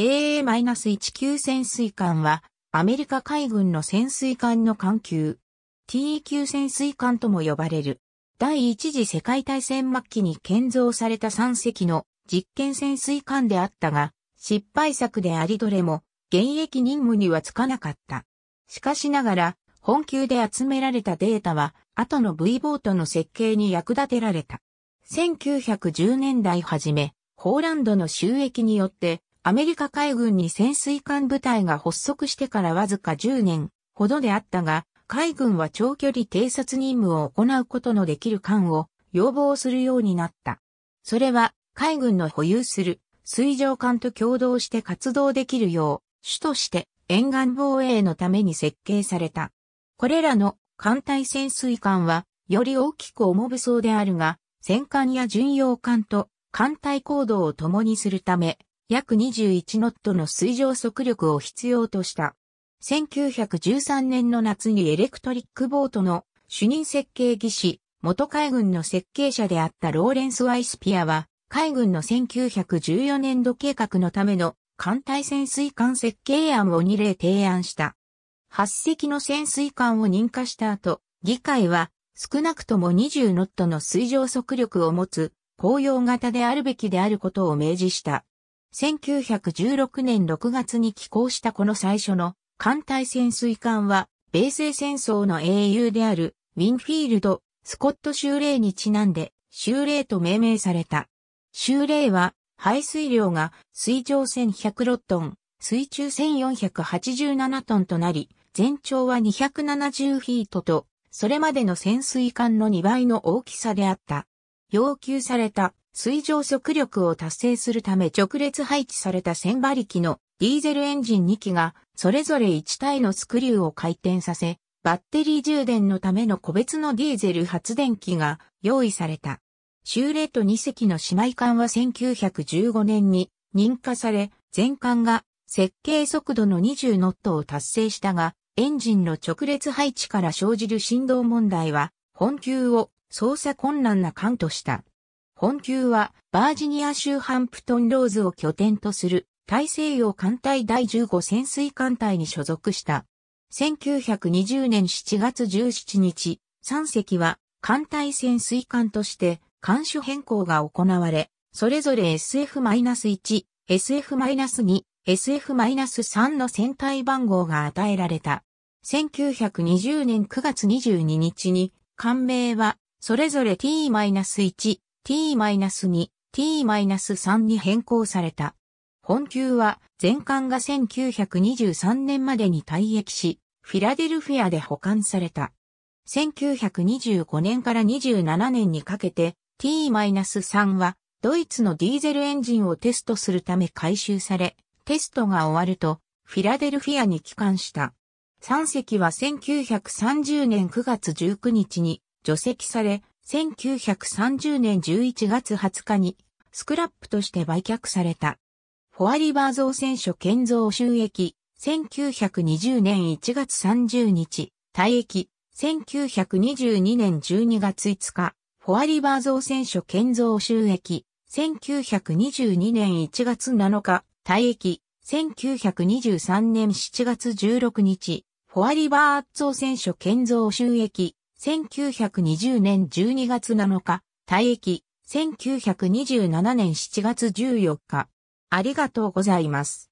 AA-1 級潜水艦は、アメリカ海軍の潜水艦の艦級。TE 級潜水艦とも呼ばれる。第一次世界大戦末期に建造された3隻の実験潜水艦であったが、失敗作でありどれも、現役任務にはつかなかった。しかしながら、本級で集められたデータは、後の V ボートの設計に役立てられた。1910年代初め、ホーランドの収益によって、アメリカ海軍に潜水艦部隊が発足してからわずか10年ほどであったが、海軍は長距離偵察任務を行うことのできる艦を要望するようになった。それは海軍の保有する水上艦と共同して活動できるよう、主として沿岸防衛のために設計された。これらの艦隊潜水艦はより大きく重武装であるが、戦艦や巡洋艦と艦隊行動を共にするため、約21ノットの水上速力を必要とした。1913年の夏にエレクトリックボートの主任設計技師、元海軍の設計者であったローレンス・ワイスピアは、海軍の1914年度計画のための艦隊潜水艦設計案を2例提案した。8隻の潜水艦を認可した後、議会は少なくとも20ノットの水上速力を持つ、公用型であるべきであることを明示した。1916年6月に寄港したこの最初の艦隊潜水艦は、米西戦争の英雄であるウィンフィールド、スコット州令にちなんで、州令と命名された。州令は、排水量が水上1106トン、水中1487トンとなり、全長は270フィートと、それまでの潜水艦の2倍の大きさであった。要求された水上速力を達成するため直列配置された1000馬力のディーゼルエンジン2機が、それぞれ1体のスクリューを回転させ、バッテリー充電のための個別のディーゼル発電機が用意された。シューレット2隻の姉妹艦は1915年に認可され、全艦が設計速度の20ノットを達成したが、エンジンの直列配置から生じる振動問題は、本級を操作困難な艦とした。本級はバージニア州ハンプトンローズを拠点とする大西洋艦隊第15潜水艦隊に所属した。1920年7月17日、3隻は艦隊潜水艦として艦種変更が行われ、それぞれ SF-1、SF-2、SF-3 の船体番号が与えられた。1920年9月22日に、艦名は、それぞれ T-1、t-2、t-3 に変更された。本級は全艦が1923年までに退役し、フィラデルフィアで保管された。1925年から27年にかけて t-3 はドイツのディーゼルエンジンをテストするため回収され、テストが終わるとフィラデルフィアに帰還した。3隻は1930年9月19日に除籍され、1930年11月20日にスクラップとして売却された。フォアリバー造船所建造収益、1920年1月30日、退役、1922年12月5日、フォアリバー造船所建造収益、1922年1月7日、退役、1923年7月16日、フォアリバー造船所建造収益、1920年12月7日、退役、1927年7月14日。ありがとうございます。